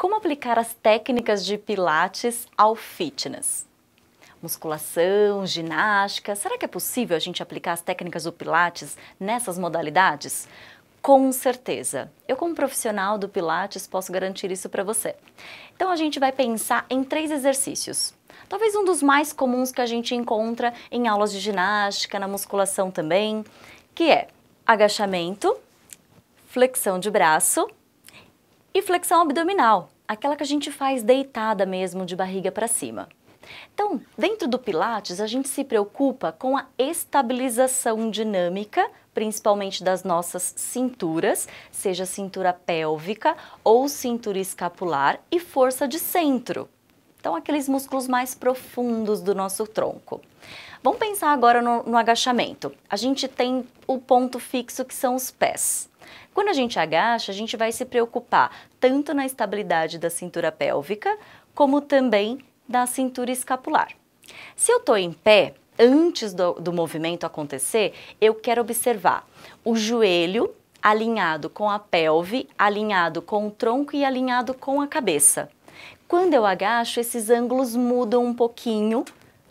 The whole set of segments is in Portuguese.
Como aplicar as técnicas de Pilates ao fitness? Musculação, ginástica, será que é possível a gente aplicar as técnicas do Pilates nessas modalidades? Com certeza. Eu, como profissional do Pilates, posso garantir isso para você. Então, a gente vai pensar em três exercícios. Talvez um dos mais comuns que a gente encontra em aulas de ginástica, na musculação também, que é agachamento, flexão de braço e flexão abdominal, aquela que a gente faz deitada mesmo, de barriga para cima. Então, dentro do Pilates, a gente se preocupa com a estabilização dinâmica, principalmente das nossas cinturas, seja cintura pélvica ou cintura escapular, e força de centro. Então, aqueles músculos mais profundos do nosso tronco. Vamos pensar agora no, no agachamento. A gente tem o ponto fixo que são os pés. Quando a gente agacha, a gente vai se preocupar tanto na estabilidade da cintura pélvica, como também da cintura escapular. Se eu estou em pé, antes do, do, movimento acontecer, eu quero observar o joelho alinhado com a pelve, alinhado com o tronco e alinhado com a cabeça. Quando eu agacho, esses ângulos mudam um pouquinho,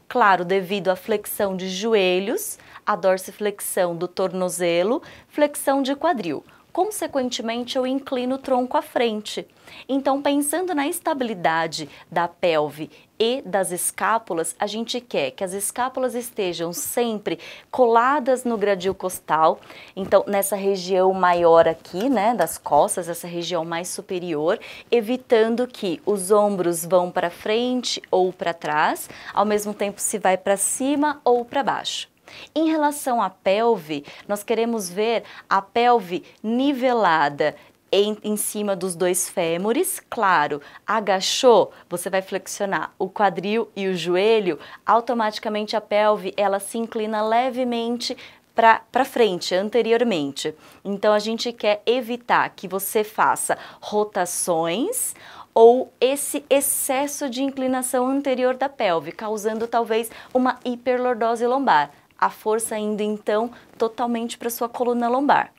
claro, devido à flexão de joelhos, a dorsiflexão do tornozelo, flexão de quadril consequentemente eu inclino o tronco à frente. Então, pensando na estabilidade da pelve e das escápulas, a gente quer que as escápulas estejam sempre coladas no gradil costal, então nessa região maior aqui, né, das costas, essa região mais superior, evitando que os ombros vão para frente ou para trás, ao mesmo tempo se vai para cima ou para baixo. Em relação à pelve, nós queremos ver a pelve nivelada, em, em, cima dos dois fêmures, claro, agachou, você vai flexionar o quadril e o joelho, automaticamente a pelve ela se inclina levemente para frente, anteriormente. Então a gente quer evitar que você faça rotações ou esse excesso de inclinação anterior da pelve, causando talvez uma hiperlordose lombar a força indo então totalmente para sua coluna lombar.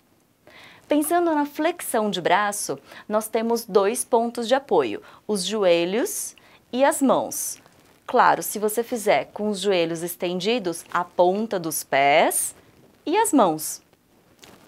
Pensando na flexão de braço, nós temos dois pontos de apoio: os joelhos e as mãos. Claro, se você fizer com os joelhos estendidos, a ponta dos pés e as mãos.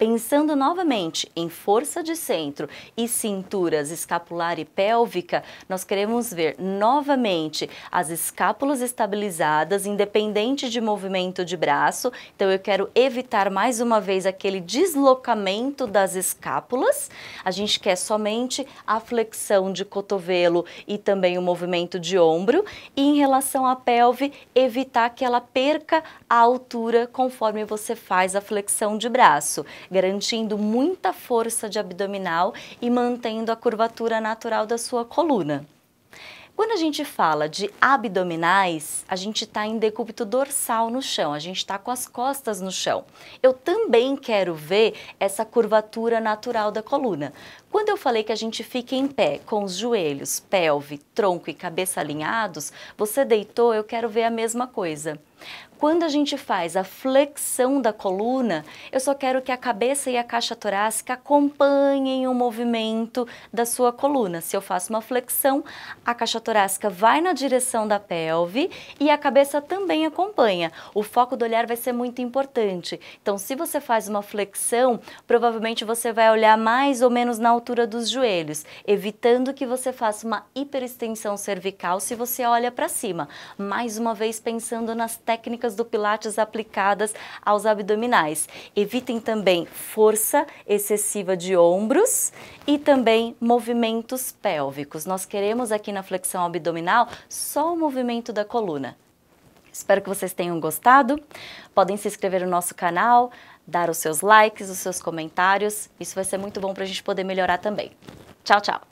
Pensando novamente em força de centro e cinturas escapular e pélvica, nós queremos ver novamente as escápulas estabilizadas, independente de movimento de braço. Então eu quero evitar mais uma vez aquele deslocamento das escápulas. A gente quer somente a flexão de cotovelo e também o movimento de ombro. E em relação à pelve, evitar que ela perca a altura conforme você faz a flexão de braço garantindo muita força de abdominal e mantendo a curvatura natural da sua coluna. Quando a gente fala de abdominais, a gente está em decúbito dorsal no chão, a gente está com as costas no chão. Eu também quero ver essa curvatura natural da coluna. Quando eu falei que a gente fica em pé com os joelhos, pelve, tronco e cabeça alinhados, você deitou, eu quero ver a mesma coisa. Quando a gente faz a flexão da coluna, eu só quero que a cabeça e a caixa torácica acompanhem o movimento da sua coluna. Se eu faço uma flexão, a caixa torácica vai na direção da pelve e a cabeça também acompanha. O foco do olhar vai ser muito importante. Então, se você faz uma flexão, provavelmente você vai olhar mais ou menos na altura altura dos joelhos, evitando que você faça uma hiperextensão cervical se você olha para cima. Mais uma vez pensando nas técnicas do pilates aplicadas aos abdominais. Evitem também força excessiva de ombros e também movimentos pélvicos. Nós queremos aqui na flexão abdominal só o movimento da coluna. Espero que vocês tenham gostado. Podem se inscrever no nosso canal, dar os seus likes, os seus comentários. Isso vai ser muito bom para a gente poder melhorar também. Tchau, tchau!